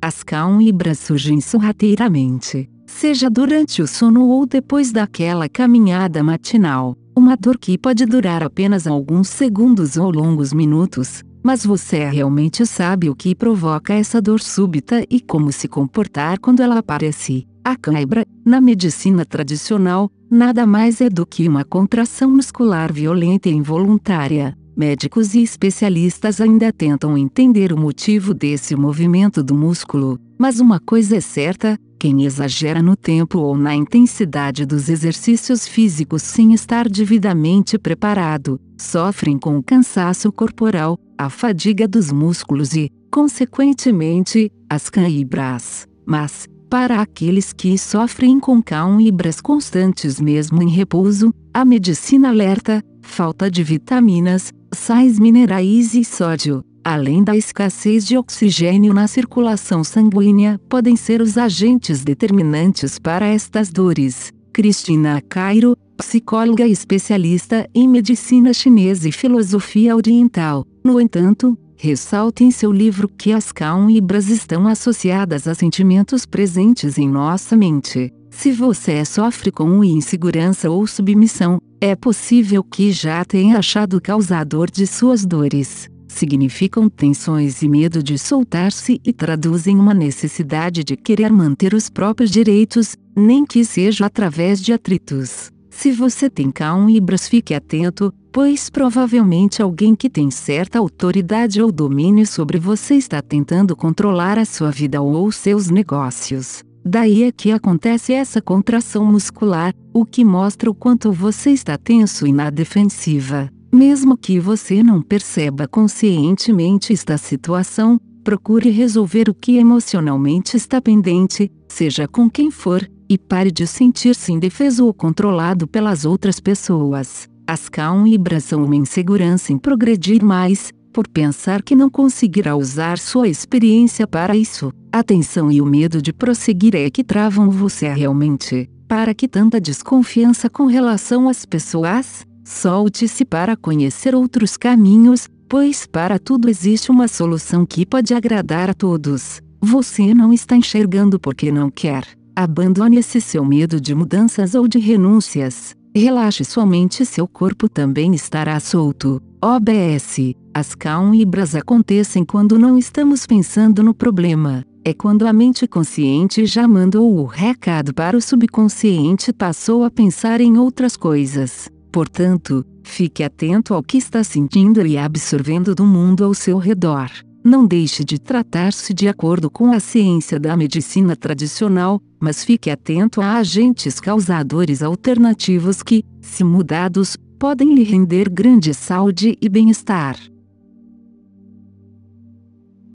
As cãibras surgem sorrateiramente, seja durante o sono ou depois daquela caminhada matinal. Uma dor que pode durar apenas alguns segundos ou longos minutos, mas você realmente sabe o que provoca essa dor súbita e como se comportar quando ela aparece. A cãibra, na medicina tradicional, nada mais é do que uma contração muscular violenta e involuntária, médicos e especialistas ainda tentam entender o motivo desse movimento do músculo, mas uma coisa é certa: quem exagera no tempo ou na intensidade dos exercícios físicos sem estar devidamente preparado, sofrem com o cansaço corporal, a fadiga dos músculos e, consequentemente, as caibras. Mas, para aqueles que sofrem com calibras constantes mesmo em repouso, a medicina alerta, falta de vitaminas, sais minerais e sódio, além da escassez de oxigênio na circulação sanguínea, podem ser os agentes determinantes para estas dores. Cristina Cairo, psicóloga especialista em medicina chinesa e filosofia oriental, no entanto, ressalta em seu livro que as calm estão associadas a sentimentos presentes em nossa mente. Se você sofre com insegurança ou submissão, é possível que já tenha achado o causador de suas dores. Significam tensões e medo de soltar-se e traduzem uma necessidade de querer manter os próprios direitos, nem que seja através de atritos. Se você tem e bras, fique atento, pois provavelmente alguém que tem certa autoridade ou domínio sobre você está tentando controlar a sua vida ou seus negócios. Daí é que acontece essa contração muscular, o que mostra o quanto você está tenso e na defensiva. Mesmo que você não perceba conscientemente esta situação, procure resolver o que emocionalmente está pendente, seja com quem for, e pare de sentir-se indefeso ou controlado pelas outras pessoas. As calibras são uma insegurança em progredir mais, por pensar que não conseguirá usar sua experiência para isso. A tensão e o medo de prosseguir é que travam você realmente. Para que tanta desconfiança com relação às pessoas? Solte-se para conhecer outros caminhos, pois para tudo existe uma solução que pode agradar a todos. Você não está enxergando porque não quer. Abandone esse seu medo de mudanças ou de renúncias. Relaxe sua mente e seu corpo também estará solto. OBS, as calmas e bras acontecem quando não estamos pensando no problema é quando a mente consciente já mandou o recado para o subconsciente passou a pensar em outras coisas. Portanto, fique atento ao que está sentindo e absorvendo do mundo ao seu redor. Não deixe de tratar-se de acordo com a ciência da medicina tradicional, mas fique atento a agentes causadores alternativos que, se mudados, podem lhe render grande saúde e bem-estar.